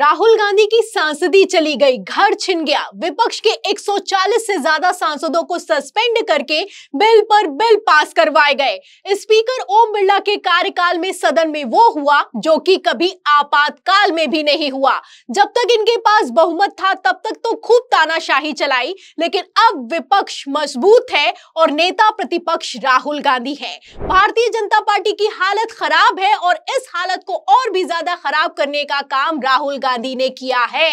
राहुल गांधी की सांसदी चली गई घर छिन गया विपक्ष के 140 से ज्यादा सांसदों को सस्पेंड करके बिल पर बिल पास करवाए गए स्पीकर ओम बिरला के कार्यकाल में सदन में वो हुआ जो कि कभी आपातकाल में भी नहीं हुआ जब तक इनके पास बहुमत था तब तक तो खूब तानाशाही चलाई लेकिन अब विपक्ष मजबूत है और नेता प्रतिपक्ष राहुल गांधी है भारतीय जनता पार्टी की हालत खराब है और इस हालत को और भी ज्यादा खराब करने का काम राहुल गांधी ने किया है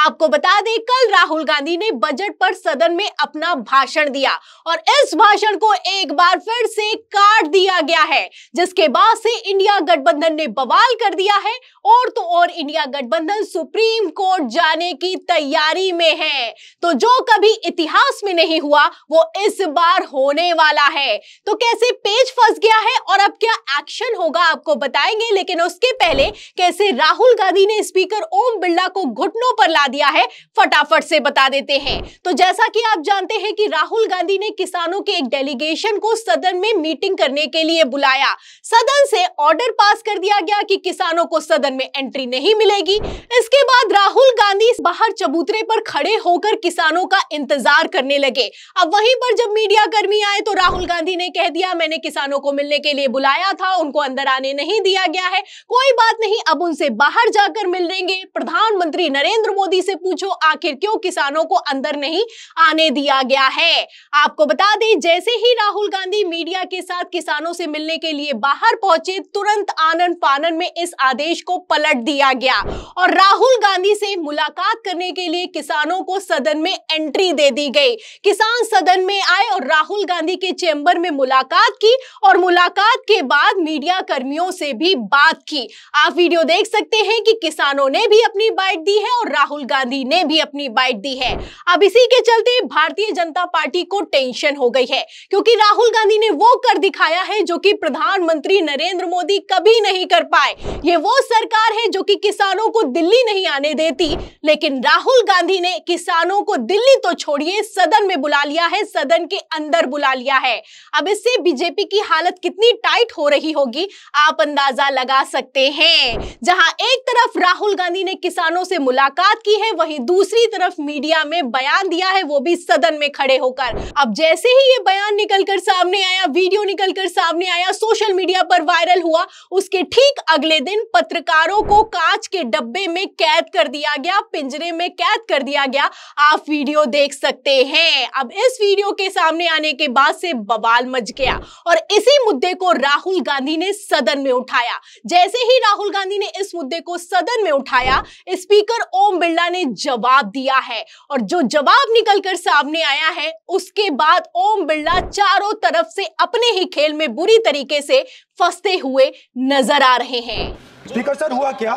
आपको बता दें कल राहुल गांधी ने बजट पर सदन में अपना भाषण दिया और इस भाषण को एक बार फिर से काट दिया गया है जिसके बाद से इंडिया गठबंधन ने बवाल कर दिया है और तो और इंडिया गठबंधन सुप्रीम कोर्ट जाने की तैयारी में है तो जो कभी इतिहास में नहीं हुआ वो इस बार होने वाला है तो कैसे पेज फंस गया है और अब क्या एक्शन होगा आपको बताएंगे लेकिन उसके पहले कैसे राहुल गांधी ने स्पीकर ओम बिरला को घुटनों पर ला दिया है फटाफट से बता देते हैं तो जैसा कि आप जानते हैं कि राहुल गांधी ने किसानों के एक डेलीगेशन को सदन में मीटिंग करने के लिए बुलाया सदन से ऑर्डर पास कर दिया गया कि किसानों को सदन में एंट्री नहीं मिलेगी इसके बाद राहुल गांधी बाहर चबूतरे पर खड़े होकर किसानों का इंतजार करने लगे अब वहीं पर जब मीडिया कर्मी आए तो राहुल गांधी ने कह दिया मैंने किसानों को मिलने के लिए बुलाया था उनको अंदर आने नहीं दिया गया है कोई बात नहीं अब उनसे बाहर जाकर मिल लेंगे प्रधानमंत्री नरेंद्र मोदी से पूछो आखिर क्यों किसानों को अंदर नहीं आने दिया गया है आपको बता दें जैसे ही राहुल गांधी मीडिया के साथ किसानों से मिलने के लिए बाहर पहुंचे तुरंत आनंद पानन में इस आदेश को पलट दिया गया और राहुल गांधी से मुलाकात करने के लिए किसानों को सदन में एंट्री दे दी गई किसान सदन में आए और राहुल गांधी के चैम्बर में मुलाकात की और मुलाकात के बाद मीडिया कर्मियों से भी बात की आप वीडियो देख सकते हैं कि किसानों ने भी अपनी बाइट दी है और राहुल गांधी ने भी अपनी बाइट दी है अब इसी के चलते भारतीय जनता पार्टी को टेंशन हो गई है क्योंकि राहुल गांधी ने वो कर दिखाया है जो कि प्रधानमंत्री नरेंद्र मोदी कभी नहीं कर पाए ये वो सरकार है जो कि किसानों को दिल्ली नहीं आने देती लेकिन राहुल गांधी ने किसानों को दिल्ली तो छोड़िए सदन में बुला लिया है सदन के अंदर बुला लिया है अब इससे बीजेपी की हालत कितनी टाइट हो रही होगी आप अंदाजा लगा सकते हैं जहां एक तरफ राहुल गांधी आडवाणी ने किसानों से मुलाकात की है वहीं दूसरी तरफ मीडिया में बयान दिया है वो भी सदन में खड़े होकर अब जैसे ही ये बयान निकलकर सामने आया वीडियो निकलकर सामने आया सोशल मीडिया पर वायरल हुआ उसके ठीक अगले दिन पत्रकारों को कांच के डब्बे में कैद कर दिया गया पिंजरे में कैद कर दिया गया आप वीडियो देख सकते हैं अब इस वीडियो के सामने आने के बाद से बवाल मच गया और इसी मुद्दे को राहुल गांधी ने सदन में उठाया जैसे ही राहुल गांधी ने इस मुद्दे को सदन में उठाया उठाया स्पीकर ओम बिरला ने जवाब दिया है और जो जवाब निकलकर सामने आया है उसके बाद ओम बिरला चारों तरफ से अपने ही खेल में बुरी तरीके से फंसते हुए नजर आ रहे हैं स्पीकर सर हुआ क्या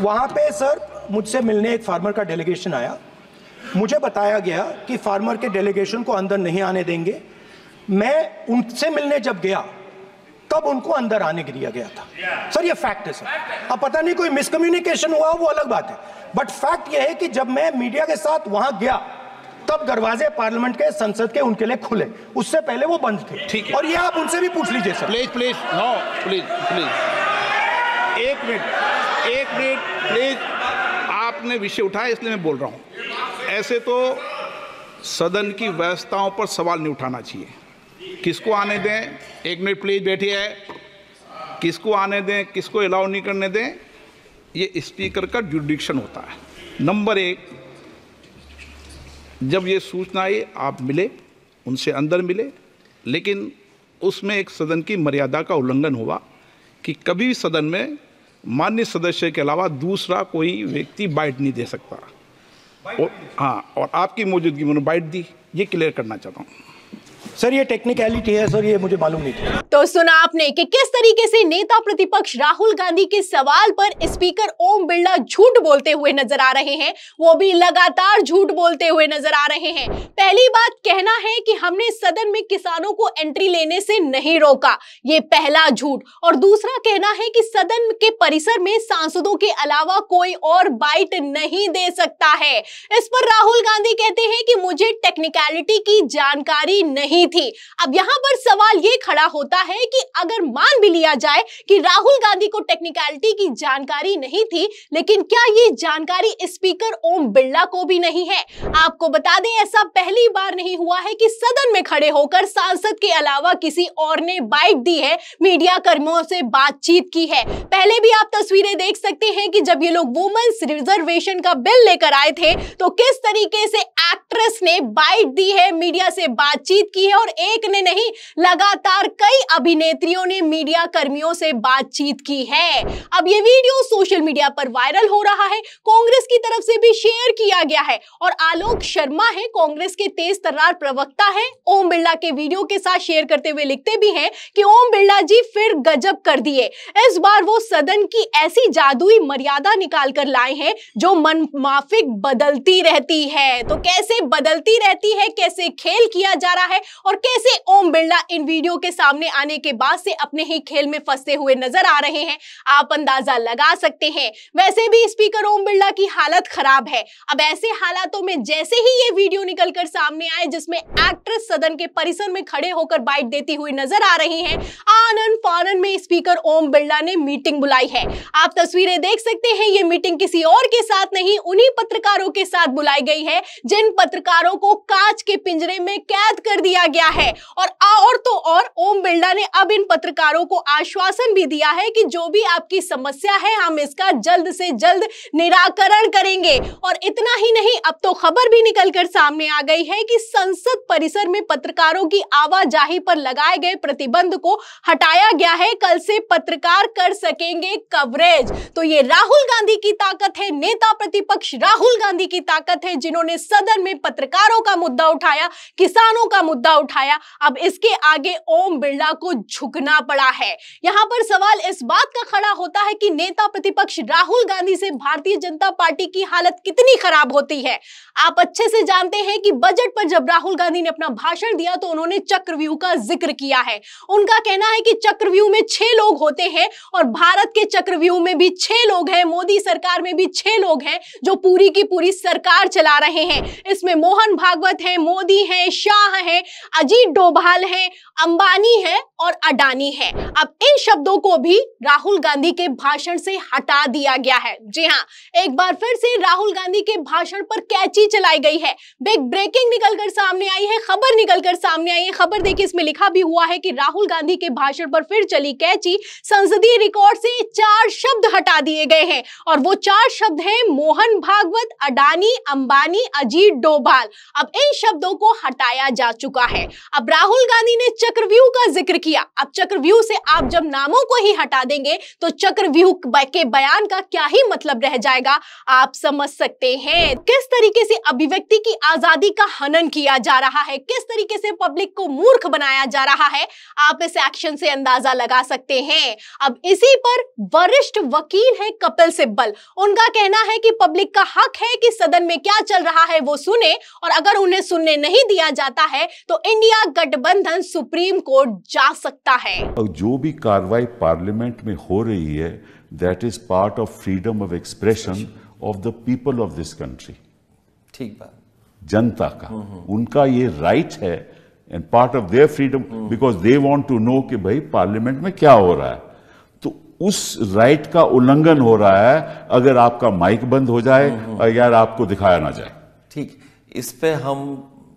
वहां पे सर मुझसे मिलने एक फार्मर का डेलीगेशन आया मुझे बताया गया कि फार्मर के डेलीगेशन को अंदर नहीं आने देंगे मैं उनसे मिलने जब गया तब उनको अंदर आने के दिया गया था सर ये फैक्ट है सर अब पता नहीं कोई मिसकम्युनिकेशन हुआ वो अलग बात है बट फैक्ट ये है कि जब मैं मीडिया के साथ वहां गया तब दरवाजे पार्लियामेंट के संसद के उनके लिए खुले उससे पहले वो बंद थे ठीक है और ये आप उनसे भी पूछ लीजिए sir please please no please please एक मिनट एक मिनट प्लीज आपने विषय उठाया इसलिए मैं बोल रहा हूं ऐसे तो सदन की व्यवस्थाओं पर सवाल नहीं उठाना चाहिए किसको आने दें एक मिनट प्लीज बैठिए किसको आने दें किसको अलाउ नहीं करने दें ये स्पीकर का जुडिक्शन होता है नंबर एक जब ये सूचना आई आप मिले उनसे अंदर मिले लेकिन उसमें एक सदन की मर्यादा का उल्लंघन हुआ कि कभी भी सदन में मान्य सदस्य के अलावा दूसरा कोई व्यक्ति बाइट नहीं दे सकता और, हाँ और आपकी मौजूदगी में उन्होंने बाइट दी ये क्लियर करना चाहता हूँ सर ये टेक्निकलिटी है सर ये मुझे मालूम नहीं था तो सुना आपने कि किस तरीके से नेता प्रतिपक्ष राहुल गांधी के सवाल पर स्पीकर ओम बिरला झूठ बोलते हुए नजर आ रहे हैं वो भी लगातार झूठ बोलते हुए नजर आ रहे हैं पहली बात कहना है कि हमने सदन में किसानों को एंट्री लेने से नहीं रोका ये पहला झूठ और दूसरा कहना है कि सदन के परिसर में सांसदों के अलावा कोई और बाइट नहीं दे सकता है इस पर राहुल गांधी कहते हैं कि मुझे टेक्निकलिटी की जानकारी नहीं की थी अब यहां पर सवाल ये खड़ा होता है कि अगर मान भी लिया जाए कि राहुल गांधी को टेक्निकलिटी की जानकारी नहीं थी लेकिन क्या ये जानकारी स्पीकर ओम बिरला को भी नहीं है आपको बता दें ऐसा पहली बार नहीं हुआ है कि सदन में खड़े होकर सांसद के अलावा किसी और ने बाइट दी है मीडिया कर्मियों से बातचीत की है पहले भी आप तस्वीरें देख सकते हैं कि जब ये लोग वुमेन्स रिजर्वेशन का बिल लेकर आए थे तो किस तरीके से एक्ट्रेस ने बाइट दी है मीडिया से बातचीत की है और एक ने नहीं लगातार कई अभिनेत्रियों ने मीडिया कर्मियों से बातचीत की है अब ये वीडियो सोशल मीडिया पर वायरल हो रहा है कांग्रेस की तरफ से भी शेयर किया गया है और आलोक शर्मा है कांग्रेस के तेज तर्रार प्रवक्ता है ओम बिरला के वीडियो के साथ शेयर करते हुए लिखते भी है कि ओम बिरला जी फिर गजब कर दिए इस बार वो सदन की ऐसी जादुई मर्यादा निकाल कर लाए हैं जो मन माफिक बदलती रहती है तो कैसे बदलती रहती है कैसे खेल किया जा रहा है और कैसे ओम बिरला इन वीडियो के सामने आने के बाद से अपने ही खेल में फंसते हुए नजर आ रहे हैं आप अंदाजा लगा सकते हैं वैसे भी स्पीकर ओम बिरला की हालत खराब है अब ऐसे हालातों में जैसे ही ये वीडियो निकल कर सामने आए जिसमें एक्ट्रेस सदन के परिसर में खड़े होकर बाइट देती हुई नजर आ रही है आनंद फानन में स्पीकर ओम बिरला ने मीटिंग बुलाई है आप तस्वीरें देख सकते हैं ये मीटिंग किसी और के साथ नहीं उन्हीं पत्रकारों के साथ बुलाई गई है जिन पत्रकारों को कांच के पिंजरे में कैद कर दिया गया गया है और और तो और ओम बिरला ने अब इन पत्रकारों को आश्वासन भी दिया है कि जो भी आपकी समस्या है हम इसका जल्द से जल्द निराकरण करेंगे और इतना ही नहीं अब तो खबर भी निकलकर सामने आ गई है कि संसद परिसर में पत्रकारों की आवाजाही पर लगाए गए प्रतिबंध को हटाया गया है कल से पत्रकार कर सकेंगे कवरेज तो ये राहुल गांधी की ताकत है नेता प्रतिपक्ष राहुल गांधी की ताकत है जिन्होंने सदन में पत्रकारों का मुद्दा उठाया किसानों का मुद्दा उठाया उठाया अब इसके आगे ओम बिरला को झुकना पड़ा है यहां पर सवाल इस बात का खड़ा होता है कि नेता प्रतिपक्ष राहुल गांधी से भारतीय जनता पार्टी की हालत कितनी खराब होती है आप अच्छे से जानते हैं कि बजट पर जब राहुल गांधी ने अपना भाषण दिया तो उन्होंने चक्रव्यूह का जिक्र किया है उनका कहना है कि चक्रव्यूह में छह लोग होते हैं और भारत के चक्रव्यूह में भी छह लोग हैं मोदी सरकार में भी छह लोग हैं जो पूरी की पूरी सरकार चला रहे हैं इसमें मोहन भागवत है मोदी है शाह है अजीत डोभाल है अंबानी है और अडानी है अब इन शब्दों को भी राहुल गांधी के भाषण से हटा दिया गया है जी हाँ एक बार फिर से राहुल गांधी के भाषण पर कैची चलाई गई है बिग ब्रेकिंग निकलकर सामने आई है खबर निकलकर सामने आई है खबर देखिए इसमें लिखा भी हुआ है कि राहुल गांधी के भाषण पर फिर चली कैची संसदीय रिकॉर्ड से चार शब्द हटा दिए गए हैं और वो चार शब्द हैं मोहन भागवत अडानी अंबानी अजीत डोभाल अब इन शब्दों को हटाया जा चुका है अब राहुल गांधी ने चक्रव्यूह का जिक्र किया अब चक्रव्यूह से आप जब नामों को ही हटा देंगे तो चक्रव्यूह के बयान का क्या ही मतलब रह जाएगा आप समझ सकते हैं किस तरीके से अभिव्यक्ति की आजादी का हनन किया जा रहा है किस तरीके से पब्लिक को मूर्ख बनाया जा रहा है आप इस एक्शन से अंदाजा लगा सकते हैं अब इसी पर वरिष्ठ वकील है कपिल सिब्बल उनका कहना है कि पब्लिक का हक है कि सदन में क्या चल रहा है वो सुने और अगर उन्हें सुनने नहीं दिया जाता है तो इंडिया गठबंधन सुप्रीम कोर्ट जा सकता है जो भी कार्रवाई पार्लियामेंट में हो रही है that is part of freedom of expression of the people of this country ठीक बात जनता का हम्म, हम्म। उनका ये राइट है and part of their freedom because they want to know कि भाई पार्लियामेंट में क्या हो रहा है तो उस राइट right का उल्लंघन हो रहा है अगर आपका माइक बंद हो जाए और हम्म, यार आपको दिखाया ना जाए ठीक इस पे हम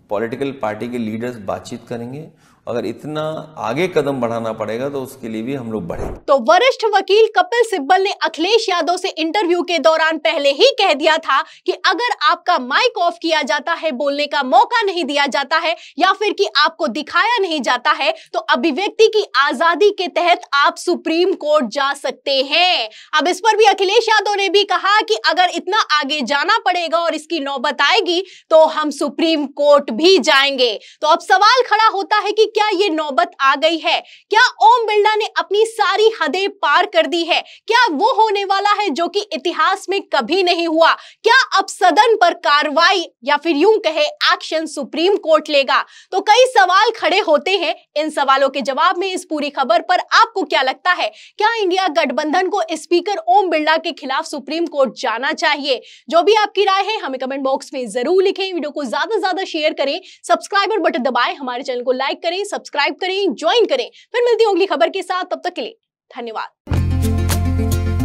पॉलिटिकल पार्टी के लीडर्स बातचीत करेंगे अगर इतना आगे कदम बढ़ाना पड़ेगा तो उसके लिए भी हम लोग बढ़े तो वरिष्ठ वकील कपिल सिब्बल ने अखिलेश यादव से इंटरव्यू के दौरान पहले ही कह दिया था कि अगर आपका माइक ऑफ किया जाता है बोलने का मौका नहीं दिया जाता है या फिर कि आपको दिखाया नहीं जाता है तो अभिव्यक्ति की आजादी के तहत आप सुप्रीम कोर्ट जा सकते हैं अब इस पर भी अखिलेश यादव ने भी कहा कि अगर इतना आगे जाना पड़ेगा और इसकी नौबत आएगी तो हम सुप्रीम कोर्ट भी जाएंगे तो अब सवाल खड़ा होता है कि क्या ये नौबत आ गई है क्या ओम बिरला ने अपनी सारी हदें पार कर दी है क्या वो होने वाला है जो कि इतिहास में कभी नहीं हुआ क्या अब सदन पर कार्रवाई या फिर यूं कहे एक्शन सुप्रीम कोर्ट लेगा तो कई सवाल खड़े होते हैं इन सवालों के जवाब में इस पूरी खबर पर आपको क्या लगता है क्या इंडिया गठबंधन को स्पीकर ओम बिरला के खिलाफ सुप्रीम कोर्ट जाना चाहिए जो भी आपकी राय है हमें कमेंट बॉक्स में जरूर लिखें वीडियो को ज्यादा से ज्यादा शेयर करें सब्सक्राइब और बटन दबाएं हमारे चैनल को लाइक करें करें सब्सक्राइब करें ज्वाइन करें फिर मिलती होंगी खबर के साथ तब तक के लिए धन्यवाद